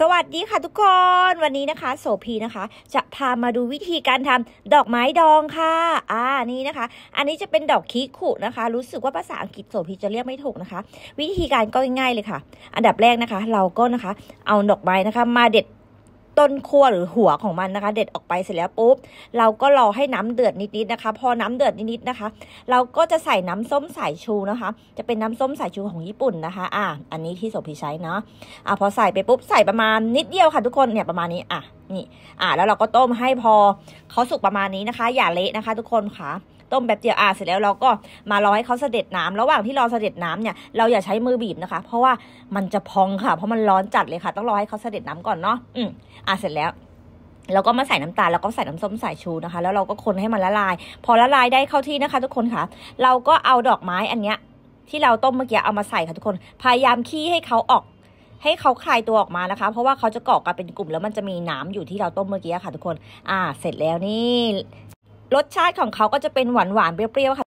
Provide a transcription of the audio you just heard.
สวัสดีค่ะทุกคน วันนี้นะคะโสพีนะคะ จะพามาดูวิธีการทำดอกไม้ดองค่ะ อ่านี่นะคะ อันนี้จะเป็นดอกคีคุนะคะ รู้สึกว่าภาษาอังกฤษโสพีจะเรียกไม่ถูกนะคะ วิธีการก็ง่ายเลยค่ะ อันดับแรกนะคะเราก็นะคะ เอา ดอกไม้นะคะ มาเด็ดต้นขั้วหรือหัวของมันนะคะเด็ดออกไปเสร็จแล้วปุ๊บเราก็รอให้น้ำเดือดนิดๆนะคะ พอน้ำเดือดนิดๆนะคะ เราก็จะใส่น้ำส้มสายชูนะคะ จะเป็นน้ำส้มสายชูของญี่ปุ่นนะคะ อ่ะอันนี้ที่โสภิใช้เนาะอ่ะพอใส่ไปปุ๊บใส่ประมาณนิดเดียวค่ะทุกคนเนี่ยประมาณนี้อ่ะนี่อ่ะแล้วเราก็ต้มให้พอเขาสุกประมาณนี้นะคะ อย่าเละนะคะ ทุกคนค่ะต้มแบบเดียวอ่าเสร็จแล้วเราก็มารอให้เขาเสด็จน้ำ ระหว่างที่รอเสด็จน้ำเนี่ยเราอย่าใช้มือบีบนะคะ เพราะว่ามันจะพองค่ะ เพราะมันร้อนจัดเลยค่ะต้องรอให้เขาเสด็จน้ำก่อนเนาะอืมอ่าเสร็จแล้วเราก็มาใส่น้ำตาลแล้วก็ใส่น้ำส้มสายชูนะคะ แล้วเราก็คนให้มันละลาย พอละลายได้เข้าที่นะคะ ทุกคนค่ะ เราก็เอาดอกไม้อันเนี้ย ที่เราต้มเมื่อกี้เอามาใส่ค่ะทุกคนพยายามขี้ให้เขาออก ให้เขาคลายตัวออกมานะคะ เพราะว่าเขาจะเกาะกันเป็นกลุ่มแล้วมันจะมีน้ำอยู่ที่เราต้มเมื่อกี้ค่ะ ทุกคน อ่า เสร็จแล้วนี่รสชาติของเขาก็จะเป็นหวานหวานเปรี้ยวๆ ค่ะ